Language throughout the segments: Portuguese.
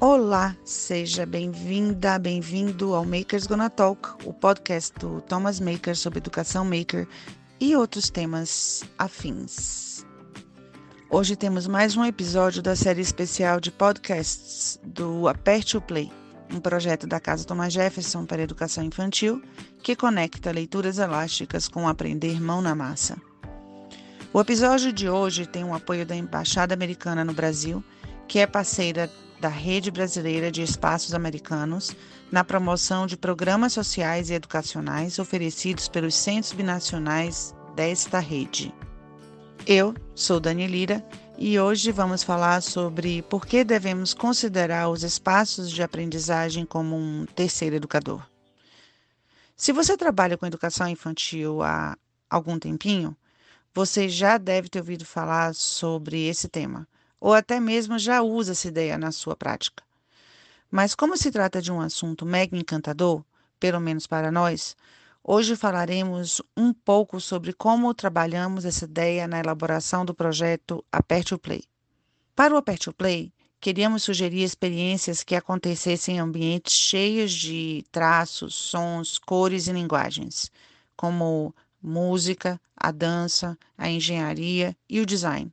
Olá, seja bem-vinda, bem-vindo ao Makers Gonna Talk, o podcast do Thomas Maker sobre educação maker e outros temas afins. Hoje temos mais um episódio da série especial de podcasts do Aperte o Play, um projeto da Casa Thomas Jefferson para educação infantil que conecta leituras elásticas com aprender mão na massa. O episódio de hoje tem o apoio da Embaixada Americana no Brasil, que é parceira da Rede Brasileira de Espaços Americanos na promoção de programas sociais e educacionais oferecidos pelos centros binacionais desta rede. Eu sou Dani Lira e hoje vamos falar sobre por que devemos considerar os espaços de aprendizagem como um terceiro educador. Se você trabalha com educação infantil há algum tempinho, você já deve ter ouvido falar sobre esse tema ou até mesmo já usa essa ideia na sua prática. Mas como se trata de um assunto mega encantador, pelo menos para nós, hoje falaremos um pouco sobre como trabalhamos essa ideia na elaboração do projeto Aperte o Play. Para o Aperte o Play, queríamos sugerir experiências que acontecessem em ambientes cheios de traços, sons, cores e linguagens, como música, a dança, a engenharia e o design.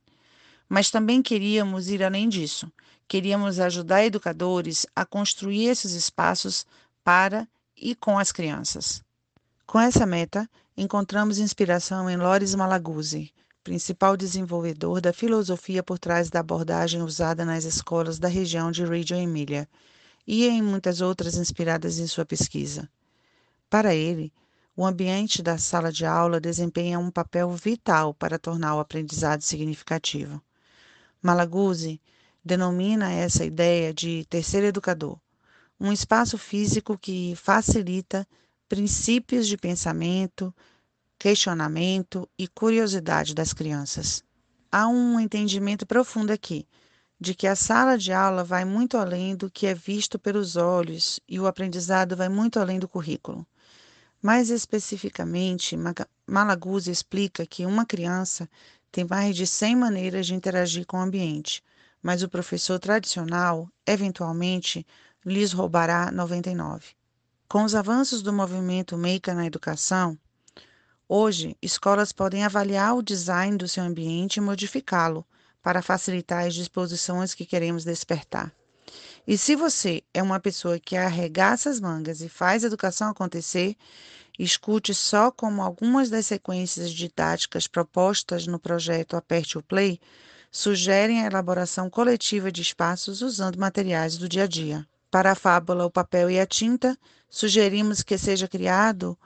Mas também queríamos ir além disso. Queríamos ajudar educadores a construir esses espaços para e com as crianças. Com essa meta, encontramos inspiração em Loris Malaguzzi, principal desenvolvedor da filosofia por trás da abordagem usada nas escolas da região de Reggio Emília e em muitas outras inspiradas em sua pesquisa. Para ele, o ambiente da sala de aula desempenha um papel vital para tornar o aprendizado significativo. Malaguzzi denomina essa ideia de terceiro educador, um espaço físico que facilita princípios de pensamento, questionamento e curiosidade das crianças. Há um entendimento profundo aqui, de que a sala de aula vai muito além do que é visto pelos olhos e o aprendizado vai muito além do currículo. Mais especificamente, Malaguzzi explica que uma criança tem mais de 100 maneiras de interagir com o ambiente, mas o professor tradicional, eventualmente, lhes roubará 99. Com os avanços do movimento Maker na educação, hoje escolas podem avaliar o design do seu ambiente e modificá-lo para facilitar as disposições que queremos despertar. E se você é uma pessoa que arregaça as mangas e faz a educação acontecer, escute só como algumas das sequências didáticas propostas no projeto Aperte o Play sugerem a elaboração coletiva de espaços usando materiais do dia a dia. Para a fábula O Papel e a Tinta, sugerimos que seja criado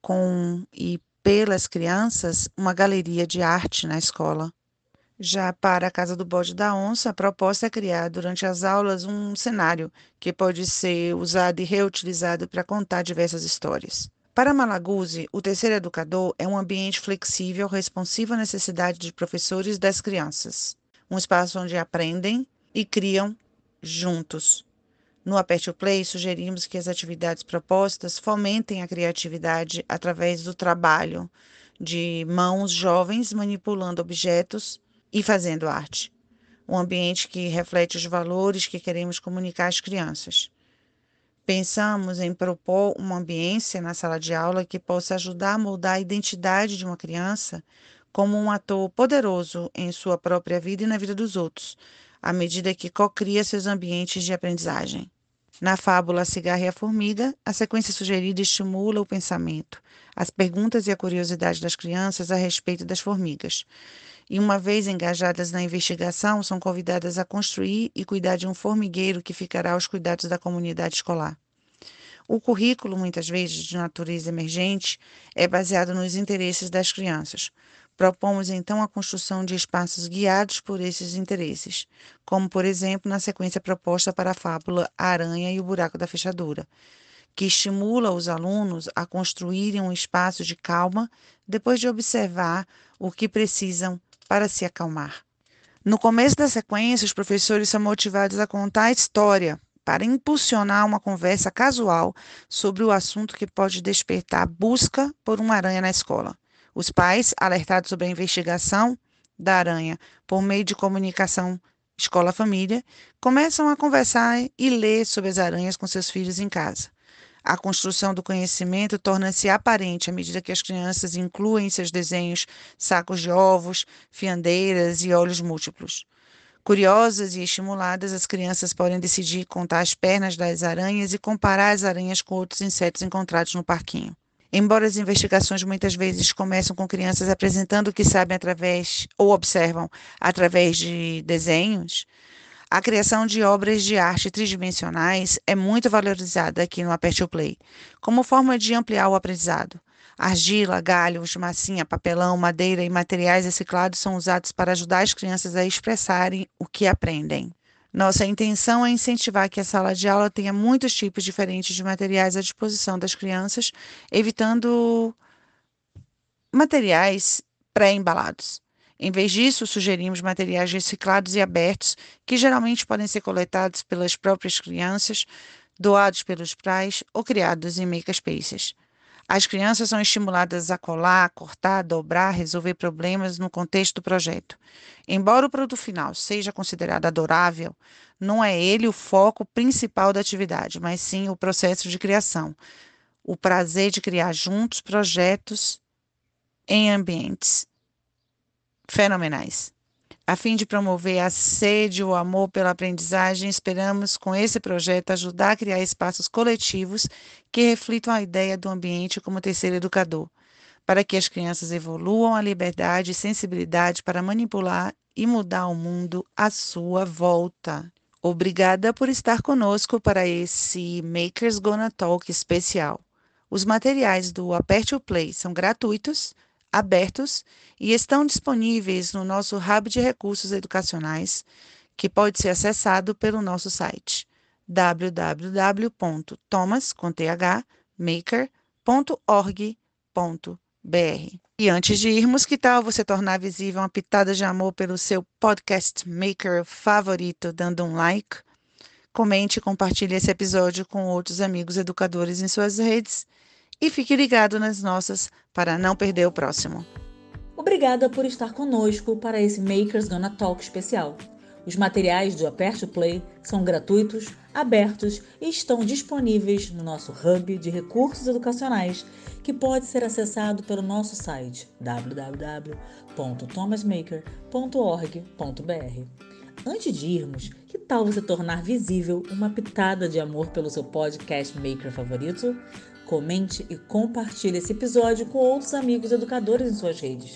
com e pelas crianças uma galeria de arte na escola. Já para a Casa do Bode da Onça, a proposta é criar durante as aulas um cenário que pode ser usado e reutilizado para contar diversas histórias. Para Malaguzi, o terceiro educador é um ambiente flexível, responsivo à necessidade de professores e das crianças. Um espaço onde aprendem e criam juntos. No Aperte o Play, sugerimos que as atividades propostas fomentem a criatividade através do trabalho de mãos jovens manipulando objetos e fazendo arte. Um ambiente que reflete os valores que queremos comunicar às crianças. Pensamos em propor uma ambiência na sala de aula que possa ajudar a moldar a identidade de uma criança como um ator poderoso em sua própria vida e na vida dos outros, à medida que cocria seus ambientes de aprendizagem. Na fábula Cigarra e a Formiga, a sequência sugerida estimula o pensamento, as perguntas e a curiosidade das crianças a respeito das formigas, e, uma vez engajadas na investigação, são convidadas a construir e cuidar de um formigueiro que ficará aos cuidados da comunidade escolar. O currículo, muitas vezes de natureza emergente, é baseado nos interesses das crianças. Propomos então a construção de espaços guiados por esses interesses, como, por exemplo, na sequência proposta para a fábula A Aranha e o Buraco da Fechadura, que estimula os alunos a construírem um espaço de calma depois de observar o que precisam para se acalmar. No começo da sequência, os professores são motivados a contar a história para impulsionar uma conversa casual sobre o assunto que pode despertar a busca por uma aranha na escola. Os pais, alertados sobre a investigação da aranha por meio de comunicação escola-família, começam a conversar e ler sobre as aranhas com seus filhos em casa. A construção do conhecimento torna-se aparente à medida que as crianças incluem em seus desenhos sacos de ovos, fiandeiras e olhos múltiplos. Curiosas e estimuladas, as crianças podem decidir contar as pernas das aranhas e comparar as aranhas com outros insetos encontrados no parquinho. Embora as investigações muitas vezes começam com crianças apresentando o que sabem através ou observam através de desenhos, a criação de obras de arte tridimensionais é muito valorizada aqui no Aperture Play, como forma de ampliar o aprendizado. Argila, galhos, massinha, papelão, madeira e materiais reciclados são usados para ajudar as crianças a expressarem o que aprendem. Nossa intenção é incentivar que a sala de aula tenha muitos tipos diferentes de materiais à disposição das crianças, evitando materiais pré-embalados. Em vez disso, sugerimos materiais reciclados e abertos, que geralmente podem ser coletados pelas próprias crianças, doados pelos pais ou criados em makerspaces. As crianças são estimuladas a colar, cortar, dobrar, resolver problemas no contexto do projeto. Embora o produto final seja considerado adorável, não é ele o foco principal da atividade, mas sim o processo de criação, o prazer de criar juntos projetos em ambientes fenomenais. A fim de promover a sede e o amor pela aprendizagem, esperamos com esse projeto ajudar a criar espaços coletivos que reflitam a ideia do ambiente como terceiro educador, para que as crianças evoluam a liberdade e sensibilidade para manipular e mudar o mundo à sua volta. Obrigada por estar conosco para esse Makers Gonna Talk especial. Os materiais do Aperte o Play são gratuitos abertos e estão disponíveis no nosso Hub de Recursos Educacionais, que pode ser acessado pelo nosso site www.thomas.maker.org.br. E antes de irmos, que tal você tornar visível uma pitada de amor pelo seu podcast maker favorito, dando um like? Comente e compartilhe esse episódio com outros amigos educadores em suas redes e fique ligado nas nossas para não perder o próximo. Obrigada por estar conosco para esse Makers Gonna Talk especial. Os materiais do Aperto Play são gratuitos, abertos e estão disponíveis no nosso hub de recursos educacionais, que pode ser acessado pelo nosso site www.thomasmaker.org.br. Antes de irmos, que tal você tornar visível uma pitada de amor pelo seu podcast maker favorito? Comente e compartilhe esse episódio com outros amigos educadores em suas redes.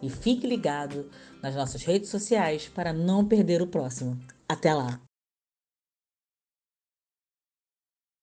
E fique ligado nas nossas redes sociais para não perder o próximo. Até lá!